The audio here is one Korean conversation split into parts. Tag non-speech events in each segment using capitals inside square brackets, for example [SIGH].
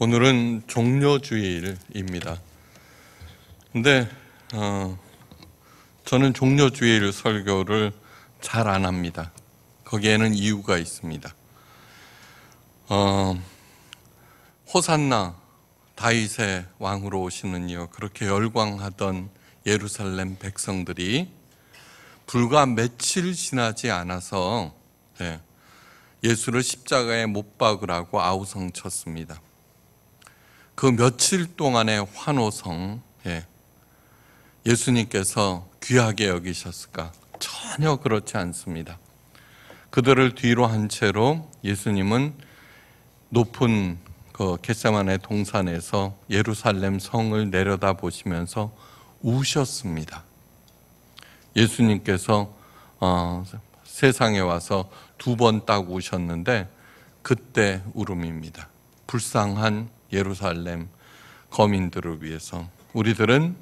오늘은 종료주일입니다. 근데 어, 저는 종료주일 설교를 잘 안 합니다. 거기에는 이유가 있습니다. 어, 호산나 다윗의 왕으로 오시는요 그렇게 열광하던 예루살렘 백성들이 불과 며칠 지나지 않아서 네, 예수를 십자가에 못 박으라고 아우성쳤습니다. 그 며칠 동안의 환호성 예. 예수님께서 귀하게 여기셨을까? 전혀 그렇지 않습니다. 그들을 뒤로 한 채로 예수님은 높은 그 겟세만의 동산에서 예루살렘 성을 내려다 보시면서 우셨습니다. 예수님께서 어, 세상에 와서 두 번 딱 우셨는데 그때 울음입니다. 불쌍한 예루살렘 거민들을 위해서 우리들은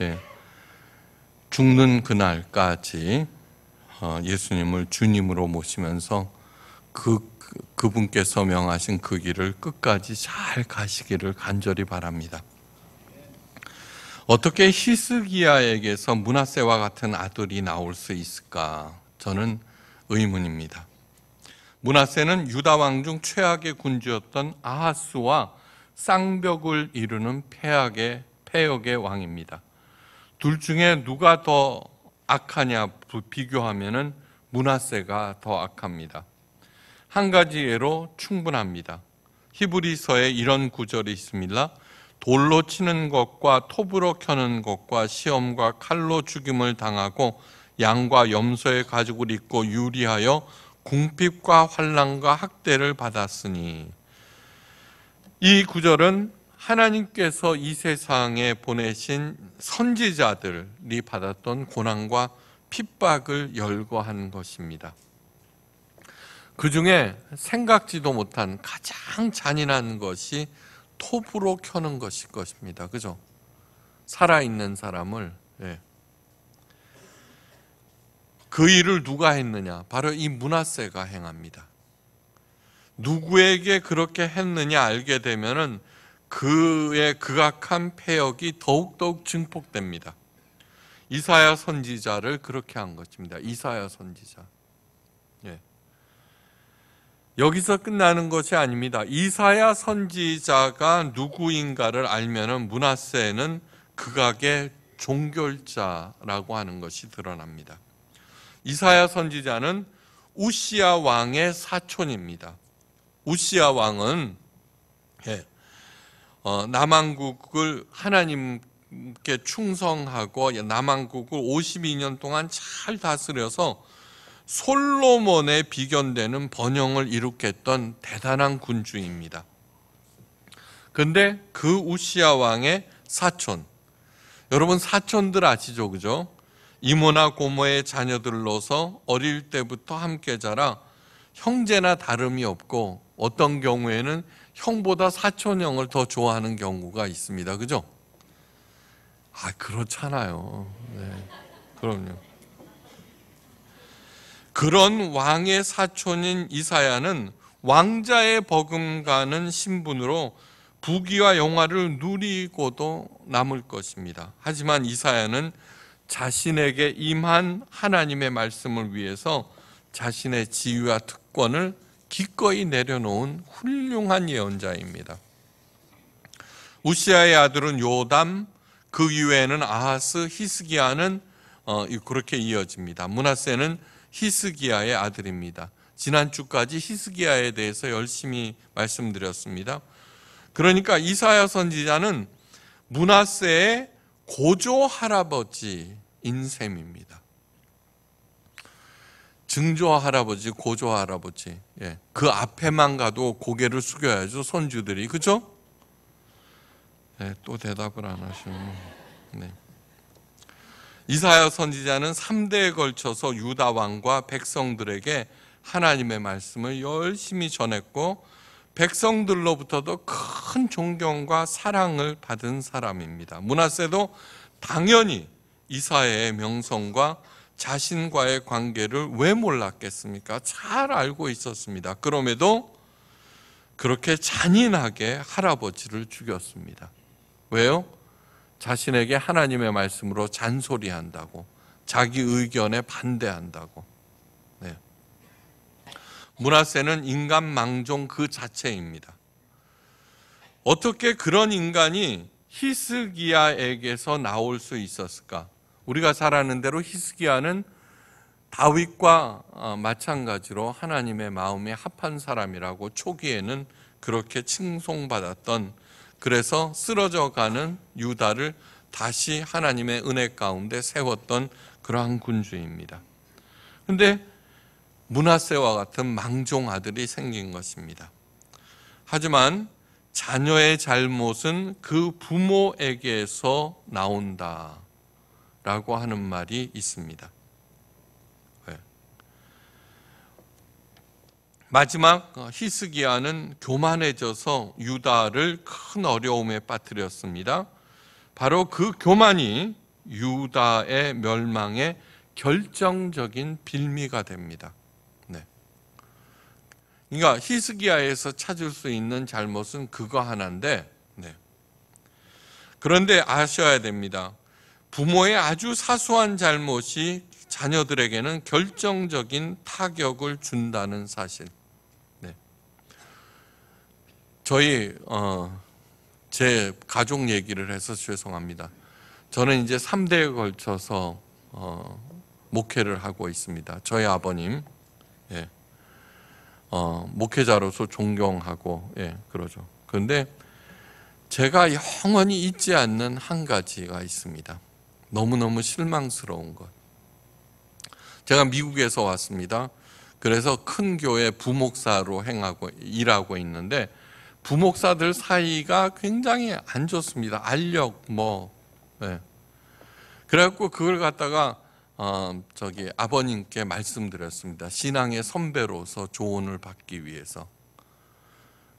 예, 죽는 그날까지 어, 예수님을 주님으로 모시면서 그 그분께서 명하신 그 길을 끝까지 잘 가시기를 간절히 바랍니다. 어떻게 히스기야에게서 문하세와 같은 아들이 나올 수 있을까? 저는 의문입니다. 문하세는 유다 왕 중 최악의 군주였던 아하스와 쌍벽을 이루는 폐악의 폐역의 왕입니다. 둘 중에 누가 더 악하냐 비교하면은 문하세가 더 악합니다. 한 가지 예로 충분합니다. 히브리서에 이런 구절이 있습니다. 돌로 치는 것과 톱으로 켜는 것과 시험과 칼로 죽임을 당하고 양과 염소의 가죽을 입고 유리하여 궁핍과 환란과 학대를 받았으니 이 구절은 하나님께서 이 세상에 보내신 선지자들이 받았던 고난과 핍박을 열거한 것입니다. 그 중에 생각지도 못한 가장 잔인한 것이 톱으로 켜는 것일 것입니다. 그죠? 살아있는 사람을. 예. 그 일을 누가 했느냐? 바로 이 문하세가 행합니다. 누구에게 그렇게 했느냐 알게 되면은 그의 극악한 폐역이 더욱더욱 증폭됩니다. 이사야 선지자를 그렇게 한 것입니다. 이사야 선지자. 예. 여기서 끝나는 것이 아닙니다. 이사야 선지자가 누구인가를 알면은 문하세는 극악의 종결자라고 하는 것이 드러납니다. 이사야 선지자는 우시아 왕의 사촌입니다. 우시아 왕은 예, 어, 남한국을 하나님께 충성하고 남한국을 52년 동안 잘 다스려서 솔로몬에 비견되는 번영을 일으켰던 대단한 군주입니다. 근데 그 우시아 왕의 사촌 여러분 사촌들 아시죠? 그죠? 이모나 고모의 자녀들로서 어릴 때부터 함께 자라 형제나 다름이 없고 어떤 경우에는 형보다 사촌형을 더 좋아하는 경우가 있습니다. 그죠? 아, 그렇잖아요. 네. 그럼요. 그런 왕의 사촌인 이사야는 왕자의 버금가는 신분으로 부귀와 영화를 누리고도 남을 것입니다. 하지만 이사야는 자신에게 임한 하나님의 말씀을 위해서 자신의 지위와 특권을 기꺼이 내려놓은 훌륭한 예언자입니다. 우시아의 아들은 요담, 그 이외에는 아하스, 히스기야는 어, 그렇게 이어집니다. 문하세는 히스기야의 아들입니다. 지난주까지 히스기야에 대해서 열심히 말씀드렸습니다. 그러니까 이사야 선지자는 문하세의 고조 할아버지인 셈입니다. 증조와 할아버지, 고조와 할아버지. 예. 그 앞에만 가도 고개를 숙여야죠. 손주들이. 그죠? 예, 또 대답을 안 하시고. 네. 이사야 선지자는 3대에 걸쳐서 유다 왕과 백성들에게 하나님의 말씀을 열심히 전했고 백성들로부터도 큰 존경과 사랑을 받은 사람입니다. 문하세도 당연히 이사야의 명성과 자신과의 관계를 왜 몰랐겠습니까? 잘 알고 있었습니다. 그럼에도 그렇게 잔인하게 할아버지를 죽였습니다. 왜요? 자신에게 하나님의 말씀으로 잔소리한다고, 자기 의견에 반대한다고. 네. 문하세는 인간 망종 그 자체입니다. 어떻게 그런 인간이 히스기야에게서 나올 수 있었을까? 우리가 살 아는 대로 히스기야는 다윗과 어, 마찬가지로 하나님의 마음에 합한 사람이라고 초기에는 그렇게 칭송받았던 그래서 쓰러져가는 유다를 다시 하나님의 은혜 가운데 세웠던 그러한 군주입니다. 근데 문하세와 같은 망종 아들이 생긴 것입니다. 하지만 자녀의 잘못은 그 부모에게서 나온다. 라고 하는 말이 있습니다. 예. 마지막 어, 히스기야는 교만해져서 유다를 큰 어려움에 빠뜨렸습니다. 바로 그 교만이 유다의 멸망의 결정적인 빌미가 됩니다. 네. 그러니까 히스기야에서 찾을 수 있는 잘못은 그거 하나인데 네. 그런데 아셔야 됩니다. 부모의 아주 사소한 잘못이 자녀들에게는 결정적인 타격을 준다는 사실. 네. 저희 어, 제 가족 얘기를 해서 죄송합니다. 저는 이제 3대에 걸쳐서 어, 목회를 하고 있습니다. 저희 아버님, 예. 어, 목회자로서 존경하고 예, 그러죠. 그런데 제가 영원히 잊지 않는 한 가지가 있습니다. 너무너무 실망스러운 것. 제가 미국에서 왔습니다. 그래서 큰 교회 부목사로 행하고 일하고 있는데 부목사들 사이가 굉장히 안 좋습니다. 알력 뭐 네. 그래갖고 그걸 갖다가 어, 저기 아버님께 말씀드렸습니다. 신앙의 선배로서 조언을 받기 위해서.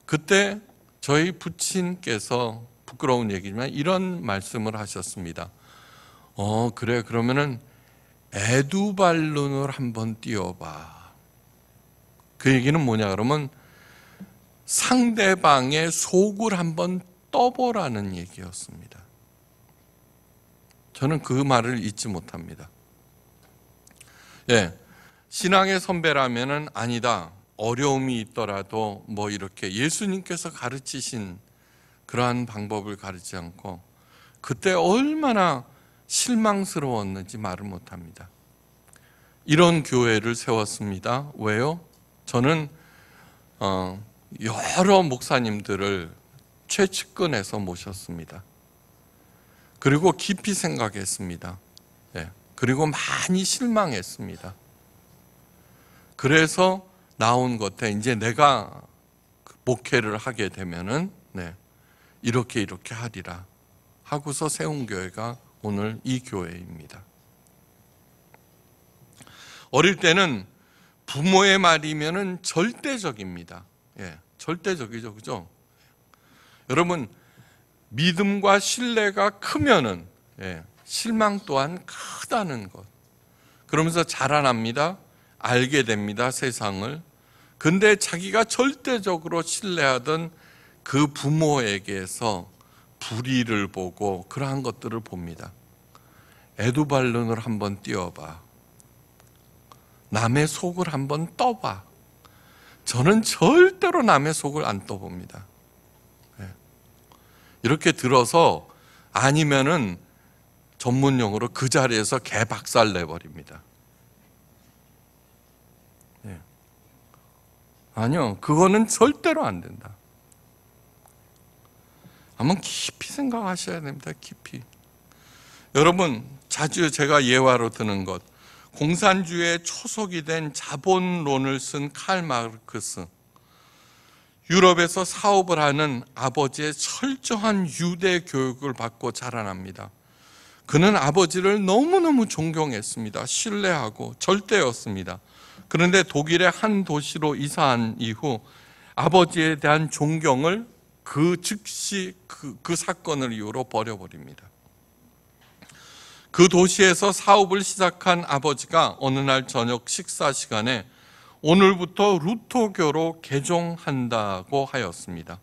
그때 저희 부친께서 부끄러운 얘기지만 이런 말씀을 하셨습니다. 어, 그래. 그러면은 에두발론을 한번 띄워봐. 그 얘기는 뭐냐 그러면 상대방의 속을 한번 떠보라는 얘기였습니다. 저는 그 말을 잊지 못합니다. 예. 신앙의 선배라면은 아니다. 어려움이 있더라도 뭐 이렇게 예수님께서 가르치신 그러한 방법을 가르치지 않고 그때 얼마나 실망스러웠는지 말을 못합니다. 이런 교회를 세웠습니다. 왜요? 저는 어, 여러 목사님들을 최측근에서 모셨습니다. 그리고 깊이 생각했습니다. 예, 그리고 많이 실망했습니다. 그래서 나온 것에 이제 내가 그 목회를 하게 되면은 네, 이렇게 이렇게 하리라 하고서 세운 교회가 오늘 이 교회입니다. 어릴 때는 부모의 말이면 절대적입니다. 예, 절대적이죠, 그죠? 여러분 믿음과 신뢰가 크면은 예, 실망 또한 크다는 것. 그러면서 자라납니다. 알게 됩니다. 세상을. 근데 자기가 절대적으로 신뢰하던 그 부모에게서 불의를 보고 그러한 것들을 봅니다. 에두발론을 한번 띄워봐. 남의 속을 한번 떠봐. 저는 절대로 남의 속을 안 떠봅니다. 예. 이렇게 들어서 아니면은 전문용어로 그 자리에서 개박살 내버립니다. 예. 아니요, 그거는 절대로 안 된다. 한번 깊이 생각하셔야 됩니다. 깊이. 여러분, 자주 제가 예화로 드는 것. 공산주의의 초석이 된 자본론을 쓴 칼 마르크스. 유럽에서 사업을 하는 아버지의 철저한 유대 교육을 받고 자라납니다. 그는 아버지를 너무너무 존경했습니다. 신뢰하고 절대였습니다. 그런데 독일의 한 도시로 이사한 이후 아버지에 대한 존경을 그 즉시 그, 그 사건을 이유로 버려버립니다. 그 도시에서 사업을 시작한 아버지가 어느 날 저녁 식사 시간에 오늘부터 루터교로 개종한다고 하였습니다.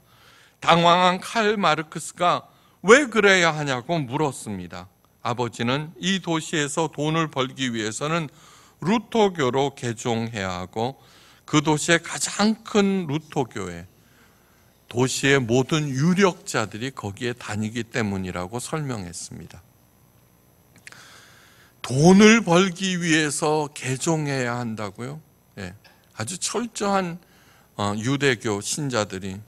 당황한 칼 마르크스가 왜 그래야 하냐고 물었습니다. 아버지는 이 도시에서 돈을 벌기 위해서는 루터교로 개종해야 하고 그 도시의 가장 큰 루터교회 도시의 모든 유력자들이 거기에 다니기 때문이라고 설명했습니다. 돈을 벌기 위해서 개종해야 한다고요? 네. 아주 철저한 어, 유대교 신자들이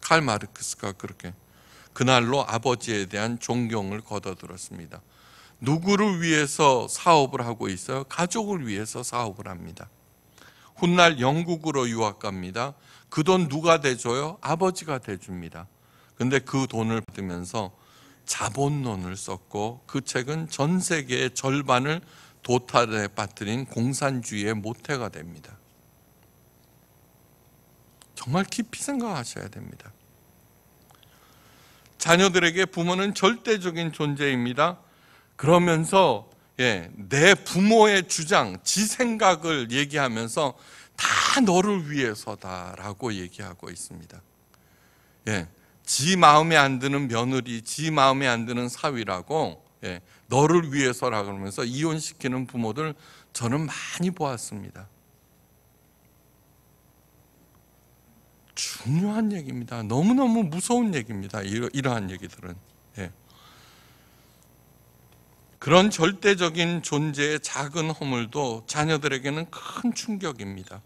칼 마르크스가 그렇게 그날로 아버지에 대한 존경을 거둬들었습니다. 누구를 위해서 사업을 하고 있어요? 가족을 위해서 사업을 합니다. 훗날 영국으로 유학 갑니다. 그돈 누가 대줘요? 아버지가 대줍니다. 근데 그 돈을 받으면서 자본론을 썼고 그 책은 전 세계의 절반을 도탈에 빠뜨린 공산주의의 모태가 됩니다. 정말 깊이 생각하셔야 됩니다. 자녀들에게 부모는 절대적인 존재입니다. 그러면서 예, 내 부모의 주장, 지 생각을 얘기하면서 다 너를 위해서다라고 얘기하고 있습니다. 예. 지 마음에 안 드는 며느리, 지 마음에 안 드는 사위라고 예, 너를 위해서라 그러면서 이혼시키는 부모들 저는 많이 보았습니다. 중요한 얘기입니다. 너무너무 무서운 얘기입니다. 이러한 얘기들은. 예. 그런 절대적인 존재의 작은 허물도 자녀들에게는 큰 충격입니다.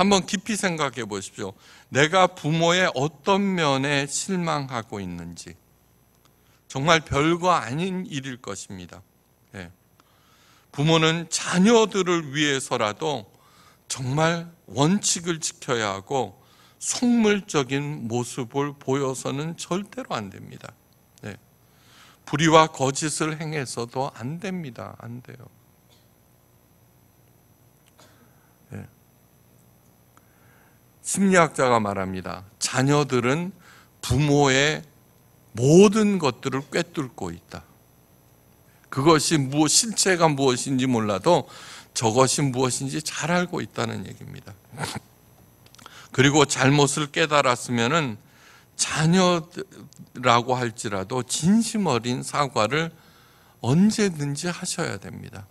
한번 깊이 생각해 보십시오. 내가 부모의 어떤 면에 실망하고 있는지. 정말 별거 아닌 일일 것입니다. 예. 부모는 자녀들을 위해서라도 정말 원칙을 지켜야 하고 속물적인 모습을 보여서는 절대로 안 됩니다. 예. 불의와 거짓을 행해서도 안 됩니다. 안 돼요. 예. 심리학자가 말합니다. 자녀들은 부모의 모든 것들을 꿰뚫고 있다. 그것이 무엇, 실체가 무엇인지 몰라도 저것이 무엇인지 잘 알고 있다는 얘기입니다. [LAUGHS] 그리고 잘못을 깨달았으면은 자녀라고 할지라도 진심 어린 사과를 언제든지 하셔야 됩니다.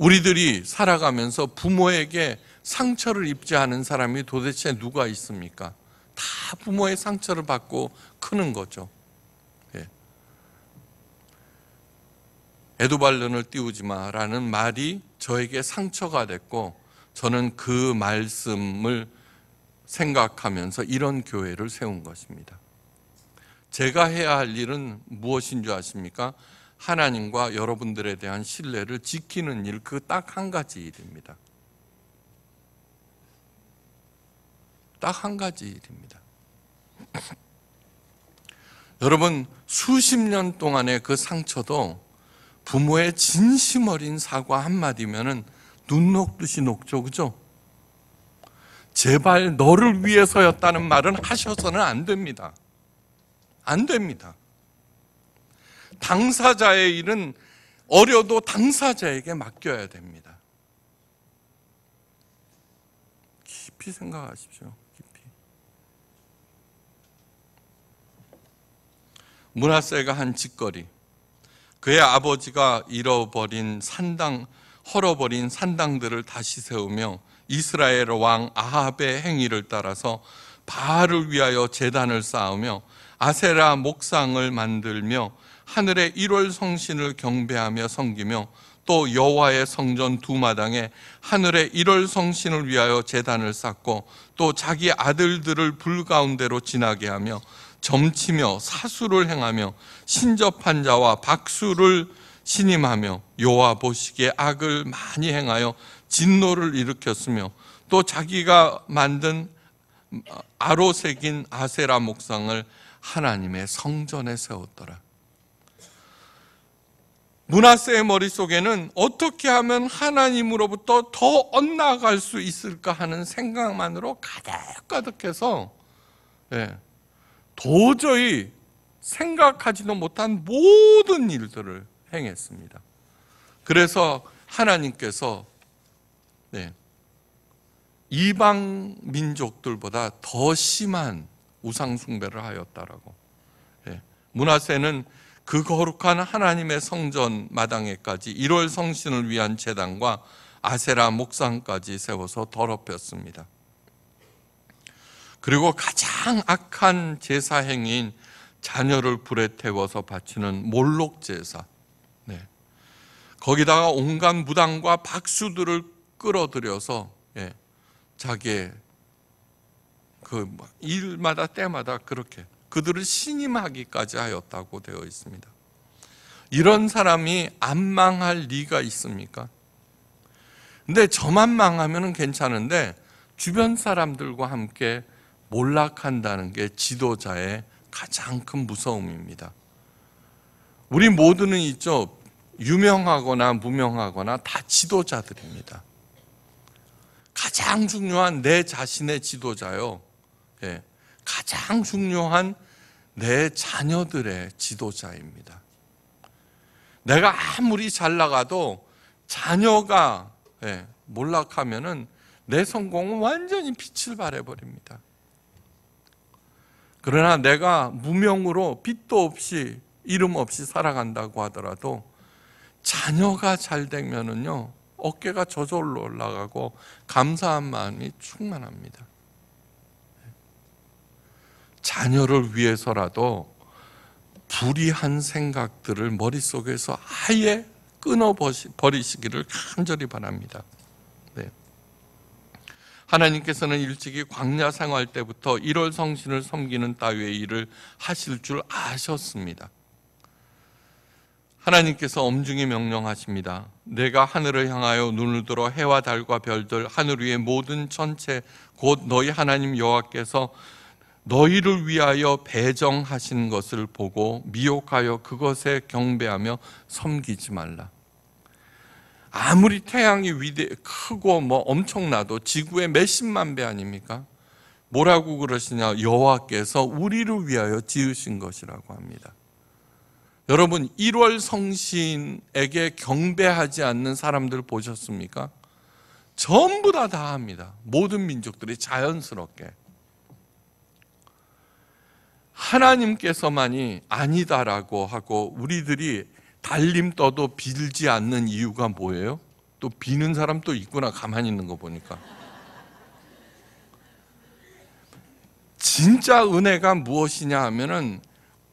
우리들이 살아가면서 부모에게 상처를 입지 않은 사람이 도대체 누가 있습니까? 다 부모의 상처를 받고 크는 거죠. 예. 에도발론을 띄우지 마라는 말이 저에게 상처가 됐고 저는 그 말씀을 생각하면서 이런 교회를 세운 것입니다. 제가 해야 할 일은 무엇인 줄 아십니까? 하나님과 여러분들에 대한 신뢰를 지키는 일 그 딱 한 가지 일입니다. 딱 한 가지 일입니다. [LAUGHS] 여러분 수십 년 동안의 그 상처도 부모의 진심 어린 사과 한마디면눈 녹듯이 녹죠. 그죠? 제발 너를 위해서였다는 말은 하셔서는 안 됩니다. 안 됩니다. 당사자의 일은 어려도 당사자에게 맡겨야 됩니다. 깊이 생각하십시오. 깊이. 문하세가 한 짓거리. 그의 아버지가 잃어버린 산당, 헐어버린 산당들을 다시 세우며 이스라엘 왕 아합의 행위를 따라서 바알을 위하여 재단을 쌓으며 아세라 목상을 만들며 하늘의 일월 성신을 경배하며 섬기며 또 여호와의 성전 두 마당에 하늘의 일월 성신을 위하여 제단을 쌓고 또 자기 아들들을 불 가운데로 지나게 하며 점치며 사수를 행하며 신접한 자와 박수를 신임하며 여호와 보시기에 악을 많이 행하여 진노를 일으켰으며 또 자기가 만든 아로색인 아세라 목상을 하나님의 성전에 세웠더라. 문하세의 머릿속에는 어떻게 하면 하나님으로부터 더 엇나갈 수 있을까 하는 생각만으로 가득가득해서 예, 도저히 생각하지도 못한 모든 일들을 행했습니다. 그래서 하나님께서 네, 이방 민족들보다 더 심한 우상숭배를 하였다라고 예, 문하세는 그 거룩한 하나님의 성전 마당에까지 1월 성신을 위한 재단과 아세라 목상까지 세워서 더럽혔습니다. 그리고 가장 악한 제사 행인 자녀를 불에 태워서 바치는 몰록 제사. 네. 거기다가 온갖 무당과 박수들을 끌어들여서 예. 자기의 그 뭐 일마다 때마다 그렇게 그들을 신임하기까지 하였다고 되어 있습니다. 이런 사람이 안 망할 리가 있습니까? 근데 저만 망하면 괜찮은데 주변 사람들과 함께 몰락한다는 게 지도자의 가장 큰 무서움입니다. 우리 모두는 있죠. 유명하거나 무명하거나 다 지도자들입니다. 가장 중요한 내 자신의 지도자요. 예. 가장 중요한 내 자녀들의 지도자입니다. 내가 아무리 잘 나가도 자녀가 예, 몰락하면은 내 성공은 완전히 빛을 발해버립니다. 그러나 내가 무명으로 빛도 없이 이름 없이 살아간다고 하더라도 자녀가 잘 되면은요 어깨가 저절로 올라가고 감사한 마음이 충만합니다. 자녀를 위해서라도 불의한 생각들을 머릿속에서 아예 끊어버리시기를 간절히 바랍니다. 네. 하나님께서는 일찍이 광야 생활 때부터 1월 성신을 섬기는 따위의 일을 하실 줄 아셨습니다. 하나님께서 엄중히 명령하십니다. 내가 하늘을 향하여 눈을 들어 해와 달과 별들 하늘 위의 모든 천체 곧 너희 하나님 여호께서 너희를 위하여 배정하신 것을 보고 미혹하여 그것에 경배하며 섬기지 말라. 아무리 태양이 위대 크고 뭐 엄청나도 지구의 몇십만 배 아닙니까? 뭐라고 그러시냐? 여호와께서 우리를 위하여 지으신 것이라고 합니다. 여러분 1월 성신에게 경배하지 않는 사람들 보셨습니까? 전부 다 다 합니다. 모든 민족들이 자연스럽게. 하나님께서만이 아니다라고 하고 우리들이 달림 떠도 빌지 않는 이유가 뭐예요? 또 비는 사람 또 있구나 가만히 있는 거 보니까 진짜 은혜가 무엇이냐 하면은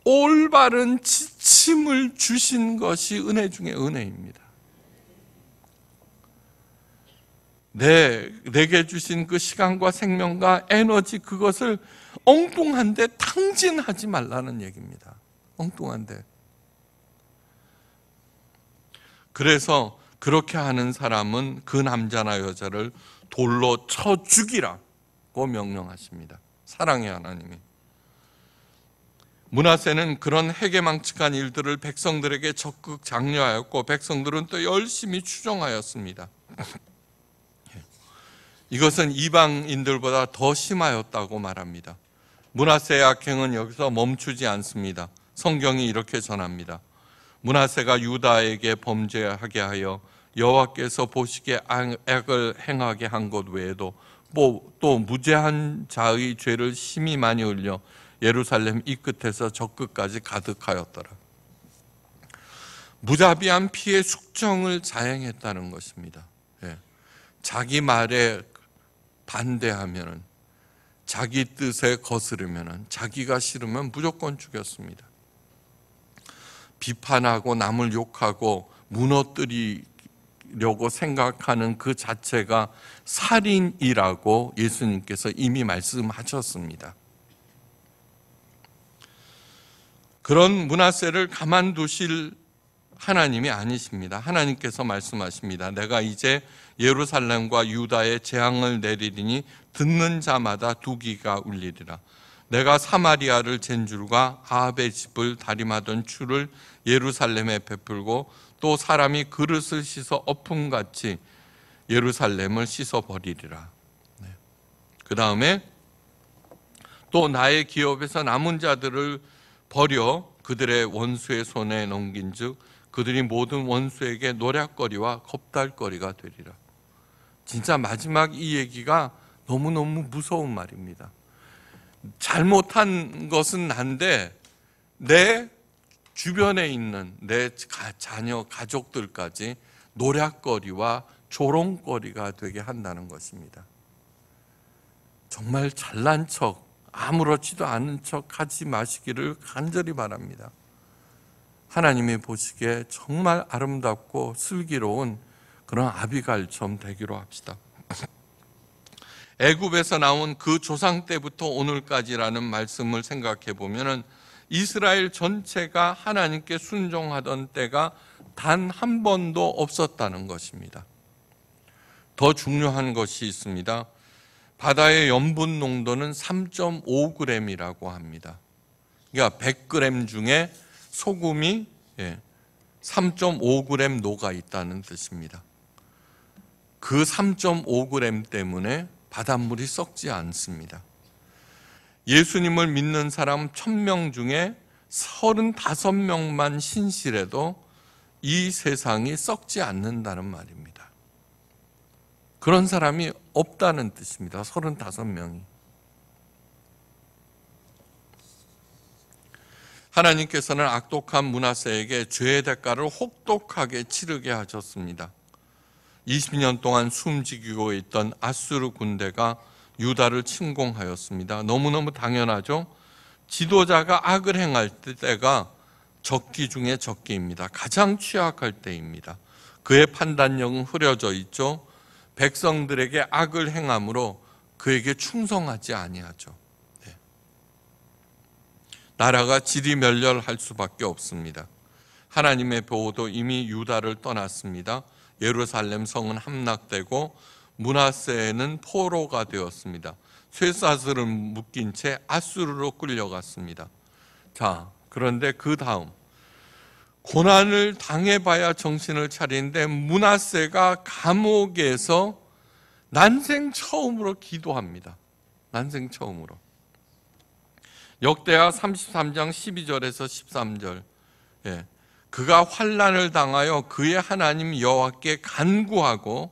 올바른 지침을 주신 것이 은혜 중에 은혜입니다. 내, 내게 주신 그 시간과 생명과 에너지 그것을 엉뚱한데 탕진하지 말라는 얘기입니다. 엉뚱한데. 그래서 그렇게 하는 사람은 그 남자나 여자를 돌로 쳐 죽이라고 명령하십니다. 사랑의 하나님이. 문하세는 그런 해계망측한 일들을 백성들에게 적극 장려하였고 백성들은 또 열심히 추종하였습니다. [LAUGHS] 예. 이것은 이방인들보다 더 심하였다고 말합니다. 문하세의 악행은 여기서 멈추지 않습니다. 성경이 이렇게 전합니다. 문하세가 유다에게 범죄하게 하여 여호와께서 보시기에 악을 행하게 한 것 외에도 뭐 또 무죄한 자의 죄를 심히 많이 올려 예루살렘 이 끝에서 저 끝까지 가득하였더라. 무자비한 피의 숙정을 자행했다는 것입니다. 예. 자기 말에 반대하면 자기 뜻에 거스르면 자기가 싫으면 무조건 죽였습니다. 비판하고 남을 욕하고 무너뜨리려고 생각하는 그 자체가 살인이라고 예수님께서 이미 말씀하셨습니다. 그런 문화세를 가만두실 하나님이 아니십니다. 하나님께서 말씀하십니다. 내가 이제 예루살렘과 유다에 재앙을 내리리니 듣는 자마다 두기가 울리리라. 내가 사마리아를 잰 줄과 아합의 집을 다림하던 추를 예루살렘에 베풀고 또 사람이 그릇을 씻어 엎음같이 예루살렘을 씻어버리리라. 네. 그 다음에 또 나의 기업에서 남은 자들을 버려 그들의 원수의 손에 넘긴 즉 그들이 모든 원수에게 노략거리와 겁달거리가 되리라. 진짜 마지막 이 얘기가 너무너무 무서운 말입니다. 잘못한 것은 난데 내 주변에 있는 내 자녀, 가족들까지 노략거리와 조롱거리가 되게 한다는 것입니다. 정말 잘난 척, 아무렇지도 않은 척 하지 마시기를 간절히 바랍니다. 하나님이 보시기에 정말 아름답고 슬기로운 그런 아비갈처럼 되기로 합시다. 애굽에서 나온 그 조상 때부터 오늘까지라는 말씀을 생각해 보면은 이스라엘 전체가 하나님께 순종하던 때가 단 한 번도 없었다는 것입니다. 더 중요한 것이 있습니다. 바다의 염분 농도는 3.5g이라고 합니다. 그러니까 100g 중에 소금이 3.5g 예, 녹아 있다는 뜻입니다. 그 3.5g 때문에 바닷물이 썩지 않습니다. 예수님을 믿는 사람 1000명 중에 35명만 신실해도 이 세상이 썩지 않는다는 말입니다. 그런 사람이 없다는 뜻입니다. 35명이. 하나님께서는 악독한 문하세에게 죄의 대가를 혹독하게 치르게 하셨습니다. 20년 동안 숨지기고 있던 아수르 군대가 유다를 침공하였습니다. 너무너무 당연하죠. 지도자가 악을 행할 때가 적기 중에 적기입니다. 가장 취약할 때입니다. 그의 판단력은 흐려져 있죠. 백성들에게 악을 행함으로 그에게 충성하지 아니하죠. 네. 나라가 지리멸렬할 수밖에 없습니다. 하나님의 보호도 이미 유다를 떠났습니다. 예루살렘 성은 함락되고 문하세는 에 포로가 되었습니다. 쇠사슬을 묶인 채 아수르로 끌려갔습니다. 자, 그런데 그 다음 고난을 당해봐야 정신을 차리는데 문하세가 감옥에서 난생 처음으로 기도합니다. 난생 처음으로. 역대하 33장 12절에서 13절. 예. 그가 환란을 당하여 그의 하나님 여호와께 간구하고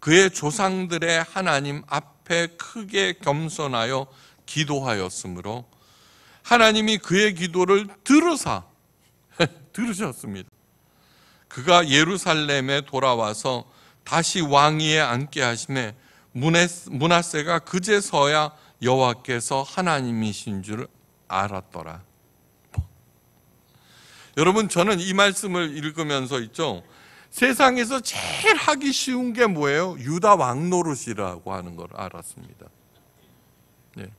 그의 조상들의 하나님 앞에 크게 겸손하여 기도하였으므로 하나님이 그의 기도를 들으사 [LAUGHS] 들으셨습니다. 그가 예루살렘에 돌아와서 다시 왕위에 앉게 하심에 문하세가 그제서야 여호와께서 하나님이신 줄 알았더라. 여러분 저는 이 말씀을 읽으면서 있죠. 세상에서 제일 하기 쉬운 게 뭐예요? 유다 왕노릇이라고 하는 걸 알았습니다. 예.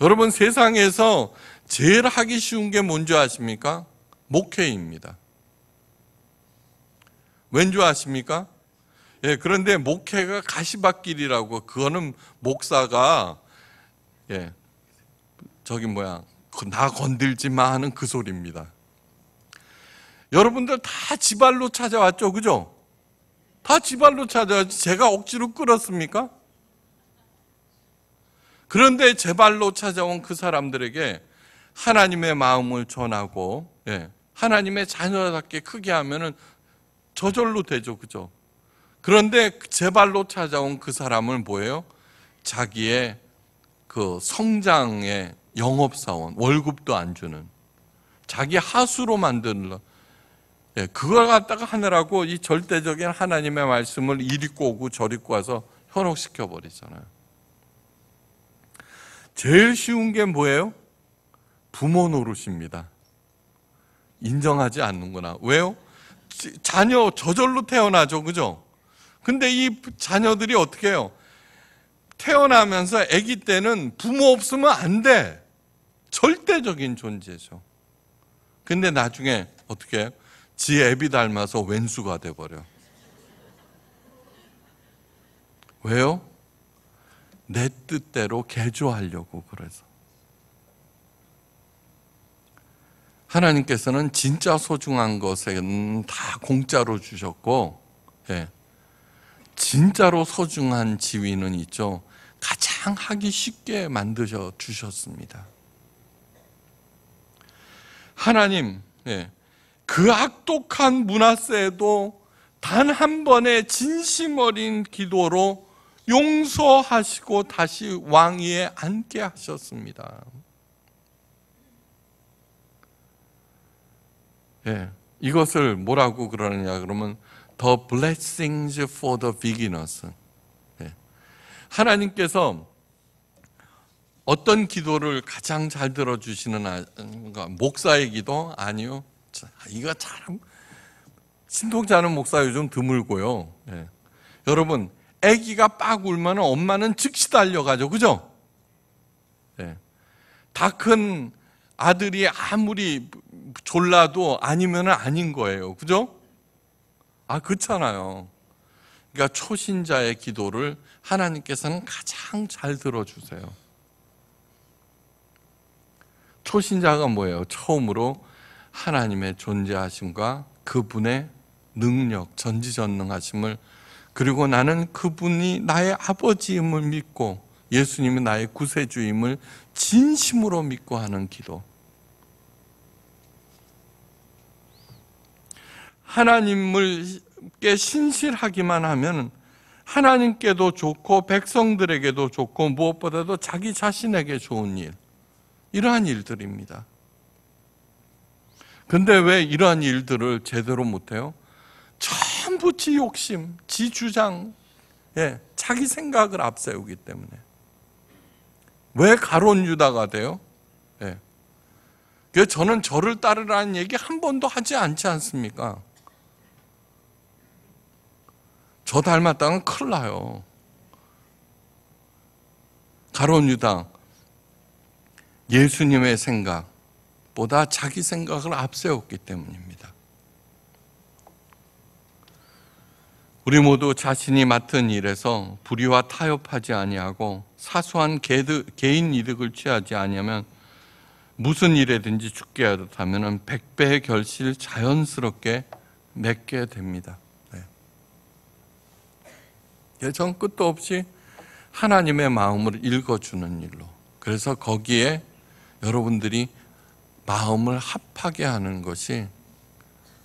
여러분 세상에서 제일 하기 쉬운 게 뭔지 아십니까? 목회입니다. 왠지 아십니까? 예, 그런데 목회가 가시밭길이라고 그거는 목사가 예, 저기 뭐야 나 건들지 마 하는 그 소리입니다. 여러분들 다 지발로 찾아왔죠, 그죠? 다 지발로 찾아왔지. 제가 억지로 끌었습니까? 그런데 제 발로 찾아온 그 사람들에게 하나님의 마음을 전하고, 예, 하나님의 자녀답게 크게 하면은 저절로 되죠, 그죠? 그런데 제 발로 찾아온 그 사람을 뭐예요? 자기의 그 성장의 영업사원, 월급도 안 주는, 자기 하수로 만드는, 예, 그걸 갖다가 하느라고 이 절대적인 하나님의 말씀을 이리 꼬고 저리 꼬아서 현혹시켜 버리잖아요. 제일 쉬운 게 뭐예요? 부모 노릇입니다. 인정하지 않는구나. 왜요? 자녀 저절로 태어나죠. 그죠? 근데 이 자녀들이 어떻게 해요? 태어나면서 아기 때는 부모 없으면 안 돼. 절대적인 존재죠. 근데 나중에 어떻게 해요? 지 애비 닮아서 왼수가 돼버려. 왜요? 내 뜻대로 개조하려고 그래서. 하나님께서는 진짜 소중한 것은 다 공짜로 주셨고, 예. 진짜로 소중한 지위는 있죠. 가장 하기 쉽게 만드셔 주셨습니다. 하나님, 예. 그 악독한 문화세도 단 한 번의 진심 어린 기도로 용서하시고 다시 왕위에 앉게 하셨습니다. 예, 이것을 뭐라고 그러느냐 그러면 The blessings for the beginners. 예, 하나님께서 어떤 기도를 가장 잘 들어주시는 아, 그러니까 목사의 기도? 아니요. 그렇죠. 아, 이거 참신통자는 목사 요즘 드물고요. 예. 여러분, 아기가 빡 울면 엄마는 즉시 달려가죠. 그죠? 예. 다큰 아들이 아무리 졸라도 아니면 아닌 거예요. 그죠? 아, 그렇잖아요. 그러니까 초신자의 기도를 하나님께서는 가장 잘 들어주세요. 초신자가 뭐예요? 처음으로 하나님의 존재하심과 그분의 능력, 전지전능하심을 그리고 나는 그분이 나의 아버지임을 믿고 예수님이 나의 구세주임을 진심으로 믿고 하는 기도. 하나님께 신실하기만 하면 하나님께도 좋고 백성들에게도 좋고 무엇보다도 자기 자신에게 좋은 일. 이러한 일들입니다. 근데 왜 이러한 일들을 제대로 못해요? 전부 지 욕심, 지 주장, 예, 자기 생각을 앞세우기 때문에. 왜 가론 유다가 돼요? 예. 그 저는 저를 따르라는 얘기 한 번도 하지 않지 않습니까? 저 닮았다면 큰일 나요. 가론 유다, 예수님의 생각, 생보다 자기 생각을 앞세웠기 때문입니다. 우리 모두 자신이 맡은 일에서 불의와 타협하지 아니하고 사소한 개인 이득을 취하지 아니하면 무슨 일에든지 죽게 하듯하면 1배의 결실 자연스럽게 맺게 됩니다. 네. 예전 끝도 없이 하나님의 마음을 읽어주는 일로 그래서 거기에 여러분들이 마음을 합하게 하는 것이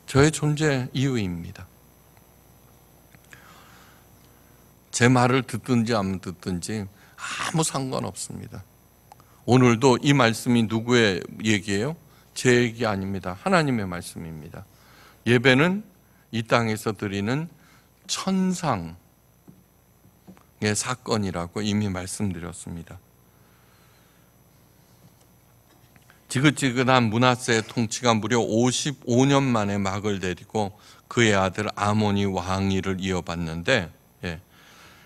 저의 존재 이유입니다. 제 말을 듣든지 안 듣든지 아무 상관없습니다. 오늘도 이 말씀이 누구의 얘기예요? 제 얘기 아닙니다. 하나님의 말씀입니다. 예배는 이 땅에서 드리는 천상의 사건이라고 이미 말씀드렸습니다. 지긋지긋한 문하세의 통치가 무려 55년 만에 막을 내리고 그의 아들 아몬이 왕위를 이어받는데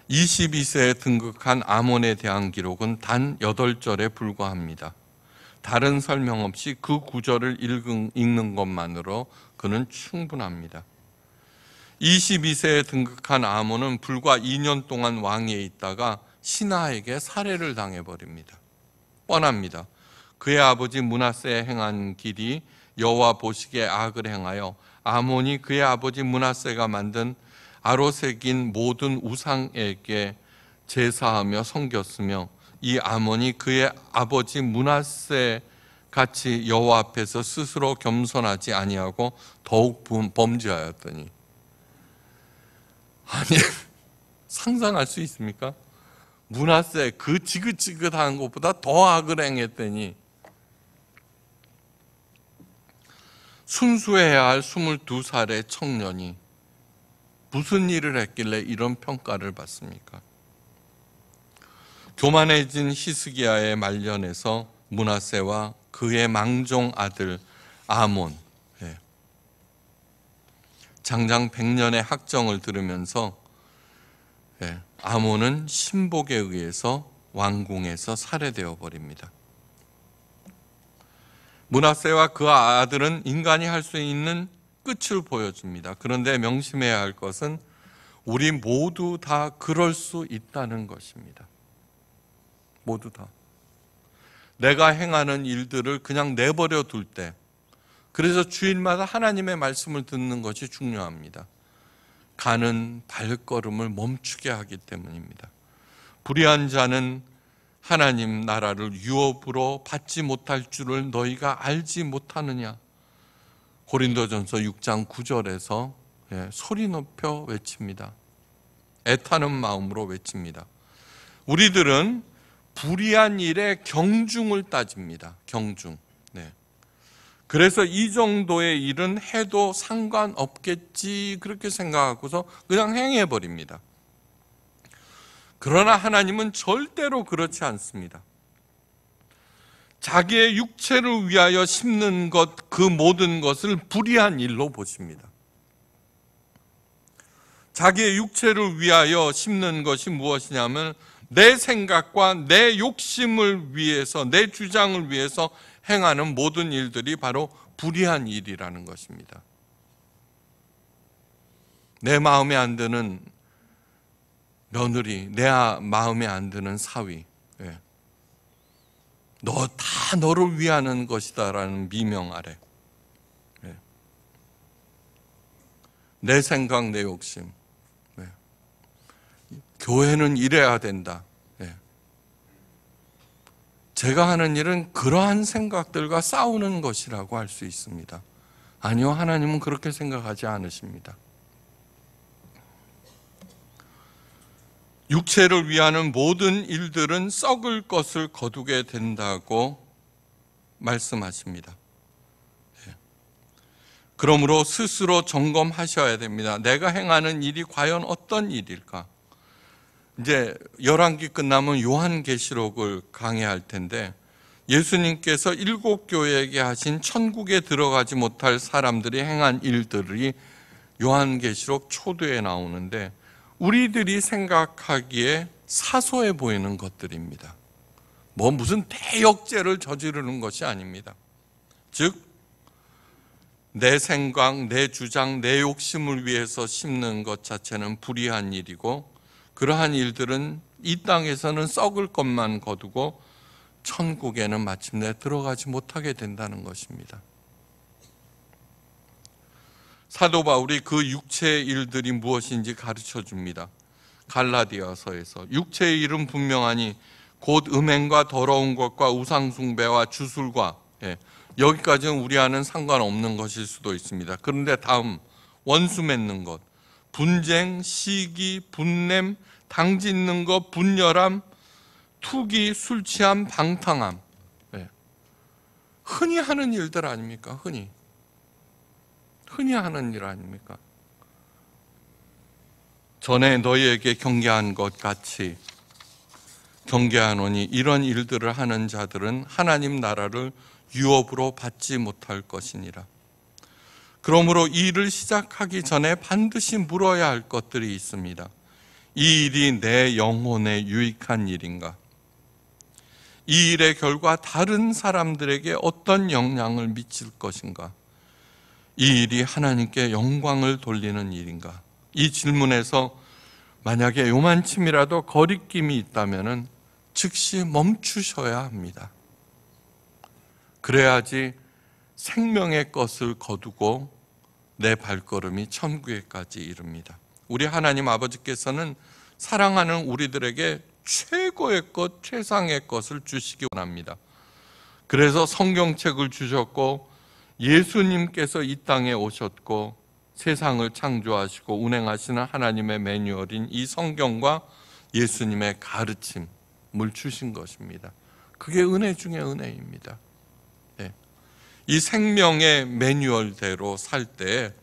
22세에 예, 등극한 아몬에 대한 기록은 단 8절에 불과합니다. 다른 설명 없이 그 구절을 읽는 것만으로 그는 충분합니다. 22세에 등극한 아몬은 불과 2년 동안 왕위에 있다가 신하에게 살해를 당해버립니다. 뻔합니다. 그의 아버지 문하세에 행한 길이 여호와 보시기에 악을 행하여 아몬이 그의 아버지 문하세가 만든 아로색인 모든 우상에게 제사하며 섬겼으며 이 아몬이 그의 아버지 문하세 같이 여호와 앞에서 스스로 겸손하지 아니하고 더욱 범죄하였더니 아니 [LAUGHS] 상상할 수 있습니까? 문하세 그 지긋지긋한 것보다 더 악을 행했더니 순수해야 할 22살의 청년이 무슨 일을 했길래 이런 평가를 받습니까? 교만해진 히스기야의 말년에서 문하세와 그의 망종 아들 아몬 예, 장장 100년의 학정을 들으면서 예, 아몬은 신복에 의해서 왕궁에서 살해되어 버립니다. 문하세와 그 아들은 인간이 할 수 있는 끝을 보여줍니다. 그런데 명심해야 할 것은 우리 모두 다 그럴 수 있다는 것입니다. 모두 다. 내가 행하는 일들을 그냥 내버려 둘 때, 그래서 주일마다 하나님의 말씀을 듣는 것이 중요합니다. 가는 발걸음을 멈추게 하기 때문입니다. 불의한 자는 하나님 나라를 유업으로 받지 못할 줄을 너희가 알지 못하느냐. 고린도전서 6장 9절에서 예, 소리 높여 외칩니다. 애타는 마음으로 외칩니다. 우리들은 불의한 일의 경중을 따집니다. 경중. 네. 그래서 이 정도의 일은 해도 상관없겠지 그렇게 생각하고서 그냥 행해 버립니다. 그러나 하나님은 절대로 그렇지 않습니다. 자기의 육체를 위하여 심는 것, 그 모든 것을 불의한 일로 보십니다. 자기의 육체를 위하여 심는 것이 무엇이냐면 내 생각과 내 욕심을 위해서, 내 주장을 위해서 행하는 모든 일들이 바로 불의한 일이라는 것입니다. 내 마음에 안 드는 며느리, 내 마음에 안 드는 사위, 예. 너다 너를 위하는 것이다라는 미명 아래 예. 내 생각, 내 욕심. 예. 교회는 이래야 된다. 예. 제가 하는 일은 그러한 생각들과 싸우는 것이라고 할 수 있습니다. 아니요, 하나님은 그렇게 생각하지 않으십니다. 육체를 위하는 모든 일들은 썩을 것을 거두게 된다고 말씀하십니다. 예. 그러므로 스스로 점검하셔야 됩니다. 내가 행하는 일이 과연 어떤 일일까? 이제 열왕기 끝나면 요한계시록을 강해할 텐데 예수님께서 일곱 교회에게 하신 천국에 들어가지 못할 사람들이 행한 일들이 요한계시록 초두에 나오는데 우리들이 생각하기에 사소해 보이는 것들입니다. 뭐 무슨 대역죄를 저지르는 것이 아닙니다. 즉, 내 생각, 내 주장, 내 욕심을 위해서 심는 것 자체는 불의한 일이고, 그러한 일들은 이 땅에서는 썩을 것만 거두고, 천국에는 마침내 들어가지 못하게 된다는 것입니다. 사도 바울이 그 육체의 일들이 무엇인지 가르쳐 줍니다. 갈라디아서에서 육체의 일은 분명하니 곧 음행과 더러운 것과 우상숭배와 주술과 예, 여기까지는 우리와는 상관없는 것일 수도 있습니다. 그런데 다음 원수 맺는 것, 분쟁, 시기, 분냄, 당 짓는 것, 분열함, 투기, 술 취함, 방탕함. 예. 흔히 하는 일들 아닙니까? 흔히. 흔히 하는 일 아닙니까? 전에 너희에게 경계한 것 같이 경계하노니 이런 일들을 하는 자들은 하나님 나라를 유업으로 받지 못할 것이니라. 그러므로 이 일을 시작하기 전에 반드시 물어야 할 것들이 있습니다. 이 일이 내 영혼에 유익한 일인가? 이 일의 결과 다른 사람들에게 어떤 영향을 미칠 것인가? 이 일이 하나님께 영광을 돌리는 일인가? 이 질문에서 만약에 요만침이라도 거리낌이 있다면 즉시 멈추셔야 합니다. 그래야지 생명의 것을 거두고 내 발걸음이 천국에까지 이릅니다. 우리 하나님 아버지께서는 사랑하는 우리들에게 최고의 것, 최상의 것을 주시기 원합니다. 그래서 성경책을 주셨고 예수님께서 이 땅에 오셨고 세상을 창조하시고 운행하시는 하나님의 매뉴얼인 이 성경과 예수님의 가르침을 주신 것입니다. 그게 은혜 중에 은혜입니다. 네. 이 생명의 매뉴얼대로 살 때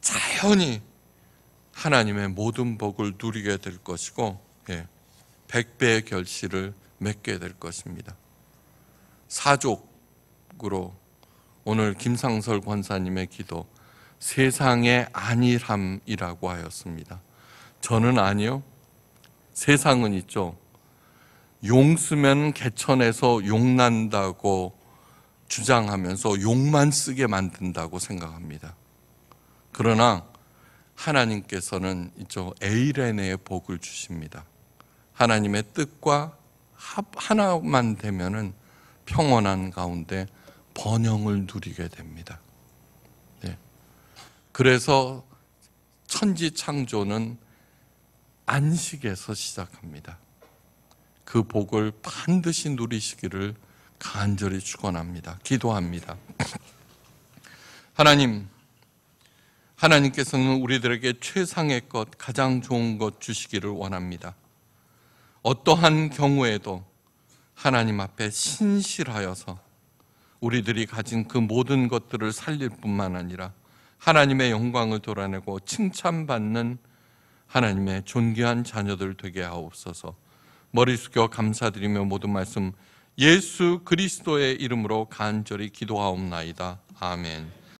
자연히 하나님의 모든 복을 누리게 될 것이고 예, 백배의 결실을 맺게 될 것입니다. 사족으로 오늘 김상설 권사님의 기도 세상의 안일함이라고 하였습니다. 저는 아니요. 세상은 있죠. 용 쓰면 개천에서 용 난다고 주장하면서 용만 쓰게 만든다고 생각합니다. 그러나 하나님께서는 이쪽 에이레네의 복을 주십니다. 하나님의 뜻과 하나만 되면은 평온한 가운데 번영을 누리게 됩니다. 네. 그래서 천지 창조는 안식에서 시작합니다. 그 복을 반드시 누리시기를 간절히 축원합니다. 기도합니다. [CLEARS THROAT] 하나님, 하나님께서는 우리들에게 최상의 것, 가장 좋은 것 주시기를 원합니다. 어떠한 경우에도 하나님 앞에 신실하여서 우리들이 가진 그 모든 것들을 살릴 뿐만 아니라 하나님의 영광을 돌아내고 칭찬받는 하나님의 존귀한 자녀들 되게 하옵소서. 머리 숙여 감사드리며 모든 말씀 예수 그리스도의 이름으로 간절히 기도하옵나이다. 아멘.